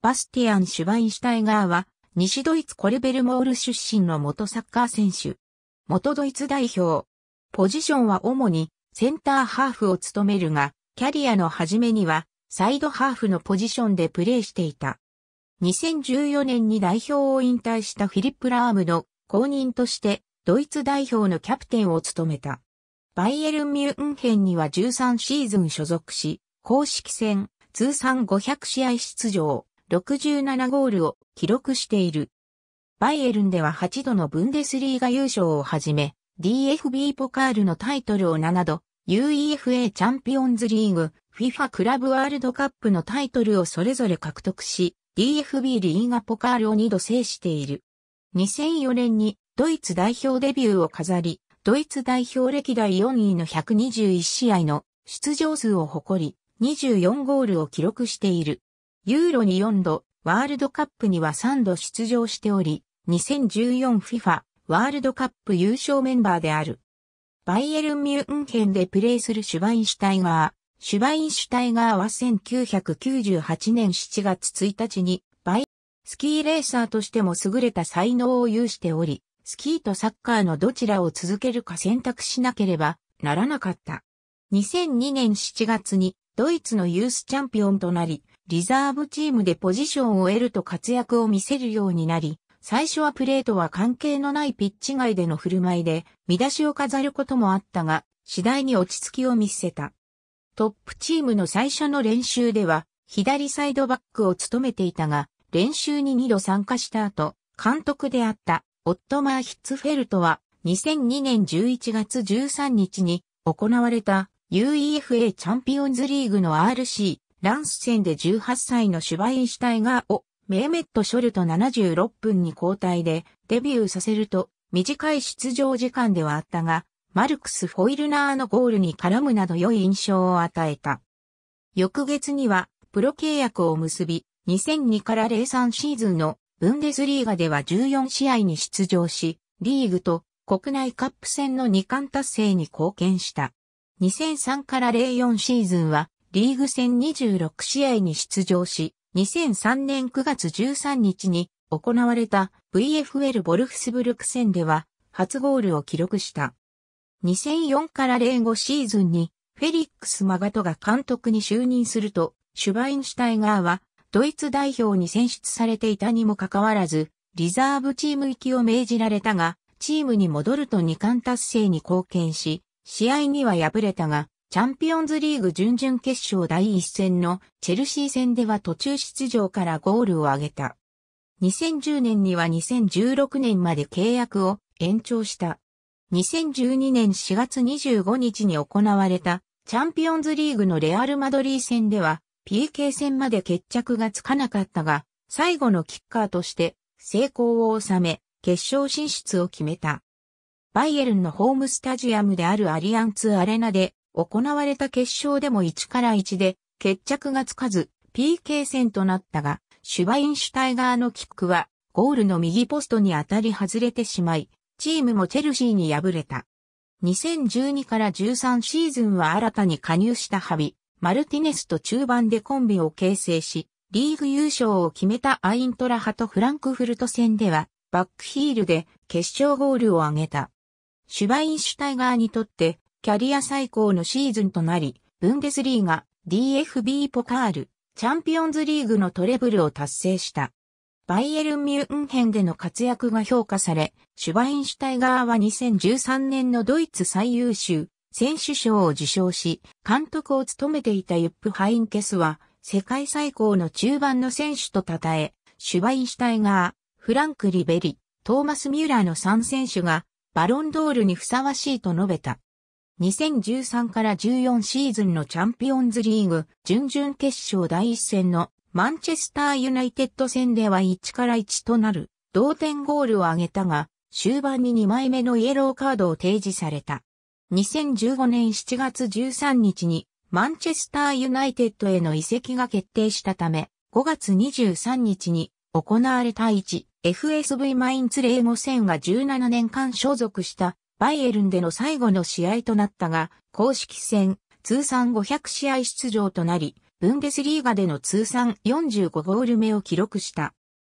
バスティアン・シュバインシュタイガーは、西ドイツコルベルモール出身の元サッカー選手。元ドイツ代表。ポジションは主にセンターハーフを務めるが、キャリアの初めにはサイドハーフのポジションでプレーしていた。2014年に代表を引退したフィリップ・ラームの後任としてドイツ代表のキャプテンを務めた。バイエルン・ミュンヘンには13シーズン所属し、公式戦通算500試合出場。67ゴールを記録している。バイエルンでは8度のブンデスリーガ優勝をはじめ、DFB ポカールのタイトルを7度、UEFA チャンピオンズリーグ、FIFA クラブワールドカップのタイトルをそれぞれ獲得し、DFB リーガポカールを2度制している。2004年にドイツ代表デビューを飾り、ドイツ代表歴代4位の121試合の出場数を誇り、24ゴールを記録している。ユーロに4度、ワールドカップには3度出場しており、2014FIFA ワールドカップ優勝メンバーである。バイエルン・ミュンヘンでプレーするシュバインシュタイガー。シュバインシュタイガーは1998年7月1日に、バイ、スキーレーサーとしても優れた才能を有しており、スキーとサッカーのどちらを続けるか選択しなければならなかった。2002年7月にドイツのユースチャンピオンとなり、リザーブチームでポジションを得ると活躍を見せるようになり、最初はプレートは関係のないピッチ外での振る舞いで、見出しを飾ることもあったが、次第に落ち着きを見せた。トップチームの最初の練習では、左サイドバックを務めていたが、練習に2度参加した後、監督であったオットマー・ヒッツフェルトは、2002年11月13日に行われた UEFA チャンピオンズリーグの RC ランス戦で18歳のシュバインシュタイガーをメーメット・ショルト76分に交代でデビューさせると短い出場時間ではあったが、マルクス・フォイルナーのゴールに絡むなど良い印象を与えた。翌月にはプロ契約を結び、2002から03シーズンのブンデスリーガでは14試合に出場し、リーグと国内カップ戦の2冠達成に貢献した。2003から04シーズンはリーグ戦26試合に出場し、2003年9月13日に行われた VFL ボルフスブルク戦では初ゴールを記録した。2004から05シーズンにフェリックス・マガトが監督に就任すると、シュバインシュタイガーはドイツ代表に選出されていたにもかかわらず、リザーブチーム行きを命じられたが、チームに戻ると2冠達成に貢献し、試合には敗れたが、チャンピオンズリーグ準々決勝第1戦のチェルシー戦では途中出場からゴールを挙げた。2010年には2016年まで契約を延長した。2012年4月25日に行われたチャンピオンズリーグのレアル・マドリー戦では PK 戦まで決着がつかなかったが、最後のキッカーとして成功を収め、決勝進出を決めた。バイエルンのホームスタジアムであるアリアンツアレナで行われた決勝でも1から1で決着がつかず PK 戦となったが、シュバインシュタイガーのキックはゴールの右ポストに当たり外れてしまい、チームもチェルシーに敗れた。2012から13シーズンは新たに加入したハビ、マルティネスと中盤でコンビを形成し、リーグ優勝を決めたアイントラ派とフランクフルト戦では、バックヒールで決勝ゴールを挙げた。シュバインシュタイガーにとってキャリア最高のシーズンとなり、ブンデスリーガ、DFB ポカール、チャンピオンズリーグのトレブルを達成した。バイエルン・ミュンヘンでの活躍が評価され、シュバインシュタイガーは2013年のドイツ最優秀選手賞を受賞し、監督を務めていたユップ・ハインケスは、世界最高の中盤の選手と称え、シュバインシュタイガー、フランク・リベリ、トーマス・ミューラーの3選手が、バロンドールにふさわしいと述べた。2013から14シーズンのチャンピオンズリーグ準々決勝第1戦のマンチェスターユナイテッド戦では1から1となる同点ゴールを挙げたが終盤に2枚目のイエローカードを提示された。2015年7月13日にマンチェスターユナイテッドへの移籍が決定したため5月23日に行われた1 FSV マインツレーゴ戦が17年間所属したバイエルンでの最後の試合となったが、公式戦、通算500試合出場となり、ブンデスリーガでの通算45ゴール目を記録した。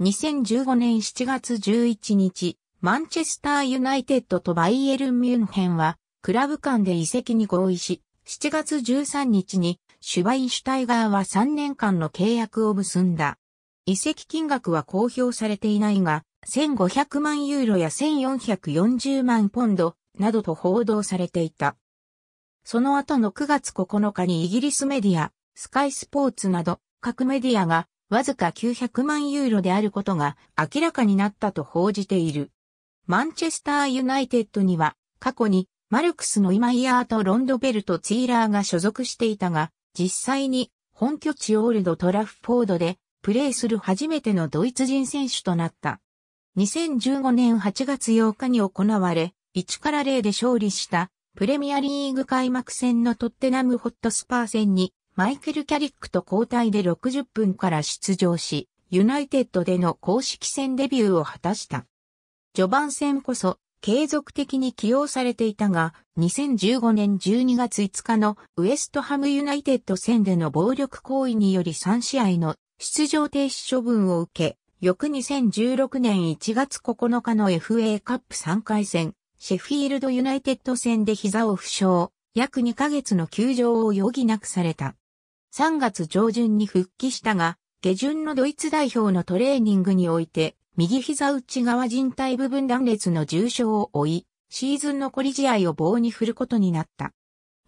2015年7月11日、マンチェスターユナイテッドとバイエルン・ミュンヘンは、クラブ間で移籍に合意し、7月13日に、シュバインシュタイガーは3年間の契約を結んだ。移籍金額は公表されていないが、1500万ユーロや1440万ポンドなどと報道されていた。その後の9月9日にイギリスメディア、スカイスポーツなど各メディアがわずか900万ユーロであることが明らかになったと報じている。マンチェスターユナイテッドには過去にマルクスのイマイヤーとロンドベルト・ツィーラーが所属していたが、実際に本拠地オールド・トラフフォードでプレーする初めてのドイツ人選手となった。2015年8月8日に行われ、1から0で勝利したプレミアリーグ開幕戦のトッテナムホットスパー戦にマイケル・キャリックと交代で60分から出場し、ユナイテッドでの公式戦デビューを果たした。序盤戦こそ継続的に起用されていたが、2015年12月5日のウエストハムユナイテッド戦での暴力行為により3試合の出場停止処分を受け、翌2016年1月9日の FA カップ3回戦、シェフィールドユナイテッド戦で膝を負傷、約2ヶ月の休場を余儀なくされた。3月上旬に復帰したが、下旬のドイツ代表のトレーニングにおいて、右膝内側人体部分断裂の重傷を負い、シーズン残り試合を棒に振ることになった。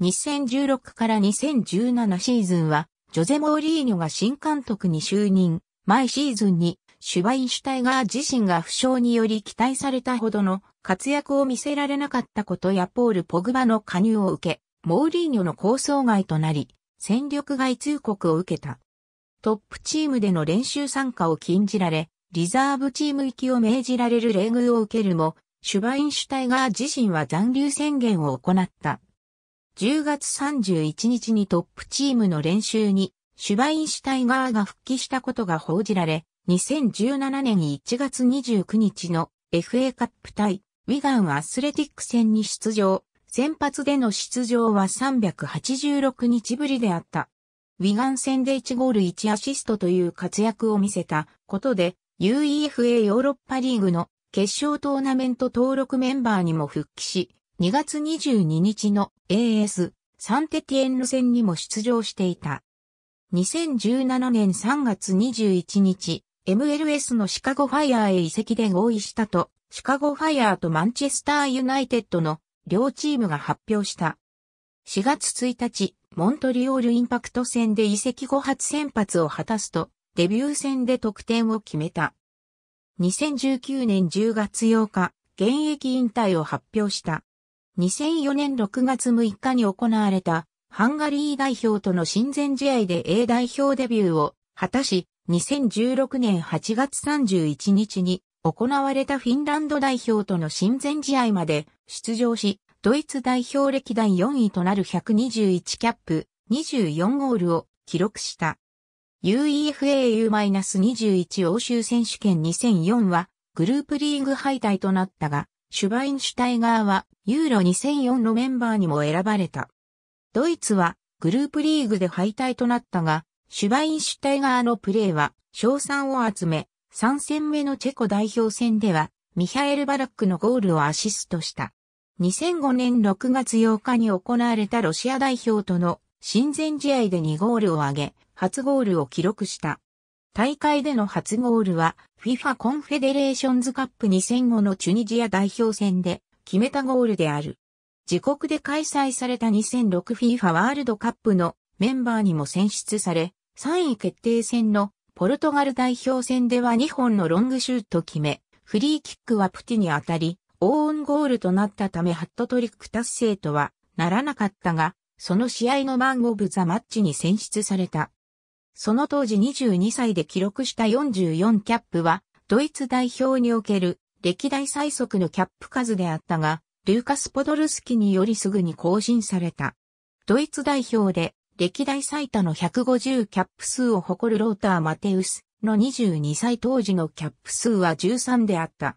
2016から2017シーズンは、ジョゼ・モーリーニョが新監督に就任、毎シーズンにシュバインシュタイガー自身が負傷により期待されたほどの活躍を見せられなかったことやポール・ポグバの加入を受け、モーリーニョの構想外となり、戦力外通告を受けた。トップチームでの練習参加を禁じられ、リザーブチーム行きを命じられる礼遇を受けるも、シュバインシュタイガー自身は残留宣言を行った。10月31日にトップチームの練習に、シュバインシュタイガーが復帰したことが報じられ、2017年1月29日の FA カップ対ウィガンアスレティック戦に出場。先発での出場は386日ぶりであった。ウィガン戦で1ゴール1アシストという活躍を見せたことで UEFA ヨーロッパリーグの決勝トーナメント登録メンバーにも復帰し、2月22日の AS サンテティエンヌ戦にも出場していた。2017年3月21日、MLS のシカゴファイアーへ移籍で合意したと、シカゴファイアーとマンチェスターユナイテッドの両チームが発表した。4月1日、モントリオールインパクト戦で移籍後初先発を果たすと、デビュー戦で得点を決めた。2019年10月8日、現役引退を発表した。2004年6月6日に行われた、ハンガリー代表との親善試合で A 代表デビューを果たし、2016年8月31日に行われたフィンランド代表との親善試合まで出場し、ドイツ代表歴代4位となる121キャップ、24ゴールを記録した。UEFAU-21 欧州選手権2004はグループリーグ敗退となったが、シュバインシュタイガーはユーロ2004のメンバーにも選ばれた。ドイツはグループリーグで敗退となったが、シュバインシュタイガーのプレーは、賞賛を集め、3戦目のチェコ代表戦では、ミハエル・バラックのゴールをアシストした。2005年6月8日に行われたロシア代表との親善試合で2ゴールを挙げ、初ゴールを記録した。大会での初ゴールは FIFA コンフェデレーションズカップ2005のチュニジア代表戦で決めたゴールである。自国で開催された 2006FIFA ワールドカップのメンバーにも選出され、3位決定戦のポルトガル代表戦では2本のロングシュート決め、フリーキックはプティに当たり、オーンゴールとなったためハットトリック達成とはならなかったが、その試合のマン・オブ・ザ・マッチに選出された。その当時22歳で記録した44キャップは、ドイツ代表における歴代最速のキャップ数であったが、ルーカス・ポドルスキによりすぐに更新された。ドイツ代表で歴代最多の150キャップ数を誇るローター・マテウスの22歳当時のキャップ数は13であった。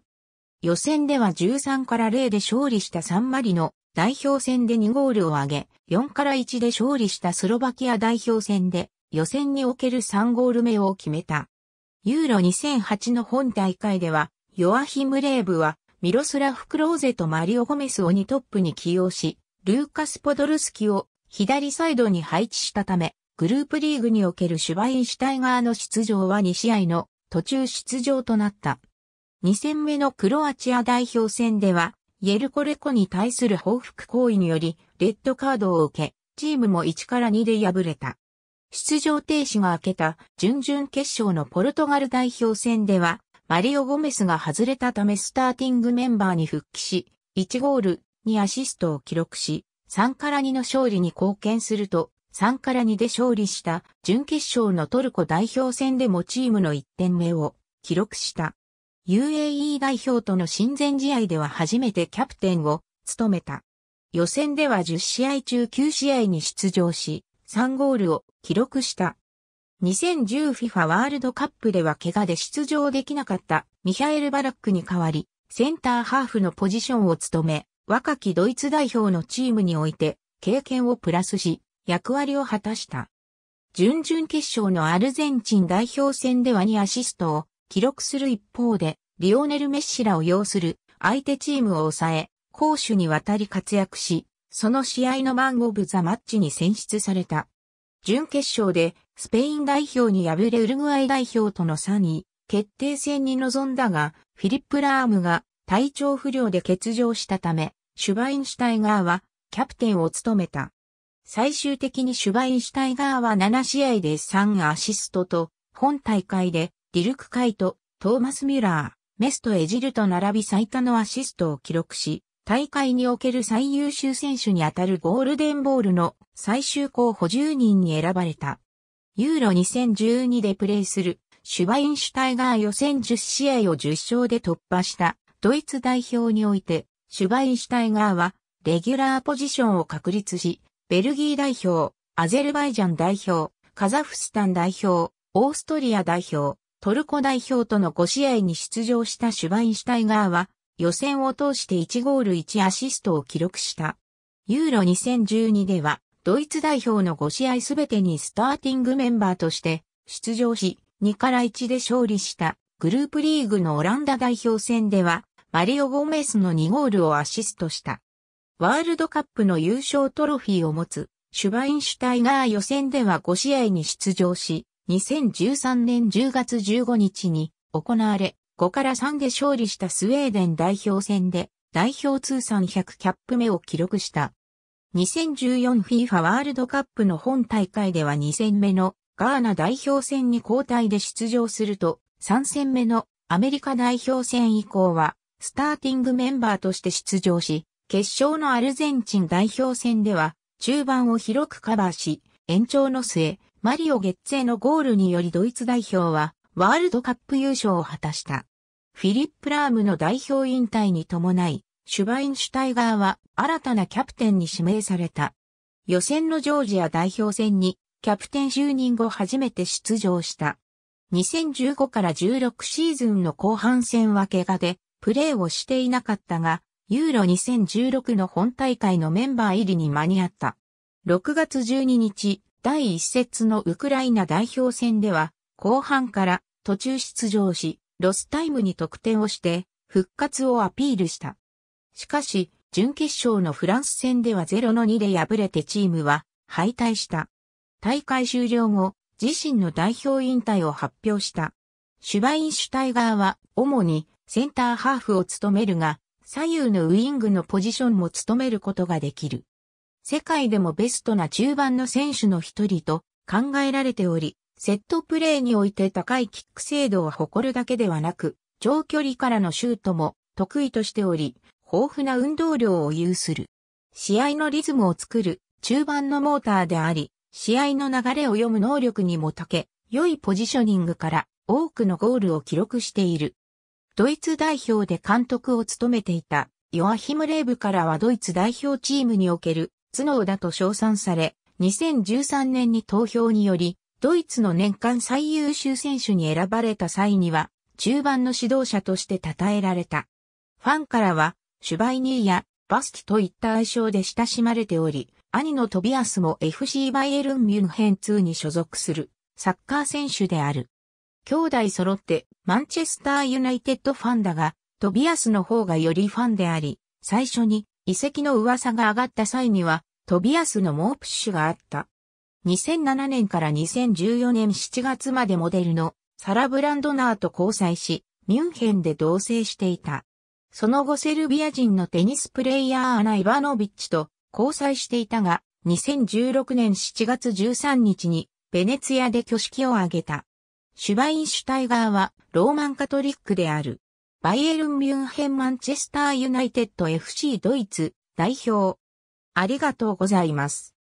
予選では13から0で勝利したサンマリの代表戦で2ゴールを挙げ、4から1で勝利したスロバキア代表戦で予選における3ゴール目を決めた。ユーロ2008の本大会では、ヨアヒム・レーブは、ミロスラフ・クローゼとマリオ・ゴメスを2トップに起用し、ルーカス・ポドルスキを左サイドに配置したため、グループリーグにおけるシュバインシュタイガーの出場は2試合の途中出場となった。2戦目のクロアチア代表戦では、イェルコレコに対する報復行為により、レッドカードを受け、チームも1から2で敗れた。出場停止が明けた準々決勝のポルトガル代表戦では、マリオ・ゴメスが外れたためスターティングメンバーに復帰し、1ゴール、2アシストを記録し、3から2の勝利に貢献すると、3から2で勝利した準決勝のトルコ代表戦でもチームの1点目を記録した。UAE 代表との親善試合では初めてキャプテンを務めた。予選では10試合中9試合に出場し、3ゴールを記録した。2010FIFA ワールドカップでは怪我で出場できなかったミハエル・バラックに代わり、センターハーフのポジションを務め、若きドイツ代表のチームにおいて経験をプラスし、役割を果たした。準々決勝のアルゼンチン代表戦では2アシストを記録する一方で、リオネル・メッシらを擁する相手チームを抑え、攻守にわたり活躍し、その試合のマン・オブ・ザ・マッチに選出された。準決勝でスペイン代表に敗れウルグアイ代表との3位、決定戦に臨んだが、フィリップ・ラームが体調不良で欠場したため、シュバインシュタイガーはキャプテンを務めた。最終的にシュバインシュタイガーは7試合で3アシストと、本大会でディルク・カイト、トーマス・ミュラー、メスト・エジルと並び最多のアシストを記録し、大会における最優秀選手にあたるゴールデンボールの最終候補10人に選ばれた。ユーロ2012でプレーするシュバインシュタイガー予選10試合を10勝で突破したドイツ代表においてシュバインシュタイガーは、レギュラーポジションを確立し、ベルギー代表、アゼルバイジャン代表、カザフスタン代表、オーストリア代表、トルコ代表との5試合に出場したシュバインシュタイガーは、予選を通して1ゴール1アシストを記録した。ユーロ2012では、ドイツ代表の5試合すべてにスターティングメンバーとして出場し、2から1で勝利したグループリーグのオランダ代表戦ではマリオ・ゴメスの2ゴールをアシストした。ワールドカップの優勝トロフィーを持つ、シュバインシュタイガー予選では5試合に出場し、2013年10月15日に行われ、5から3で勝利したスウェーデン代表戦で、代表通算100キャップ目を記録した。2014FIFA ワールドカップの本大会では2戦目のガーナ代表戦に交代で出場すると、3戦目のアメリカ代表戦以降はスターティングメンバーとして出場し、決勝のアルゼンチン代表戦では、中盤を広くカバーし、延長の末、マリオ・ゲッツェのゴールによりドイツ代表は、ワールドカップ優勝を果たした。フィリップ・ラームの代表引退に伴い、シュバインシュタイガーは新たなキャプテンに指名された。予選のジョージア代表戦に、キャプテン就任後初めて出場した。2015から16シーズンの後半戦は怪我でプレーをしていなかったが、ユーロ2016の本大会のメンバー入りに間に合った。6月12日、第1節のウクライナ代表戦では、後半から途中出場し、ロスタイムに得点をして、復活をアピールした。しかし、準決勝のフランス戦では0の2で敗れてチームは敗退した。大会終了後、自身の代表引退を発表した。シュバインシュタイガーは主にセンターハーフを務めるが、左右のウイングのポジションも務めることができる。世界でもベストな中盤の選手の一人と考えられており、セットプレーにおいて高いキック精度を誇るだけではなく、長距離からのシュートも得意としており、豊富な運動量を有する。試合のリズムを作る中盤のモーターであり、試合の流れを読む能力にもたけ、良いポジショニングから多くのゴールを記録している。ドイツ代表で監督を務めていたヨアヒム・レーブからはドイツ代表チームにおける頭脳だと称賛され、2013年に投票により、ドイツの年間最優秀選手に選ばれた際には、中盤の指導者として称えられた。ファンからは、シュバイニーやバスキといった愛称で親しまれており、兄のトビアスも FC バイエルン・ミュンヘン2に所属するサッカー選手である。兄弟揃ってマンチェスターユナイテッドファンだが、トビアスの方がよりファンであり、最初に遺跡の噂が上がった際には、トビアスの猛プッシュがあった。2007年から2014年7月までモデルのサラ・ブランドナーと交際し、ミュンヘンで同棲していた。その後セルビア人のテニスプレイヤーアナ・イバノビッチと交際していたが、2016年7月13日にベネツィアで挙式を挙げた。シュバインシュタイガーはローマンカトリックである。バイエルン・ミュンヘン・マンチェスター・ユナイテッド FC ドイツ代表。ありがとうございます。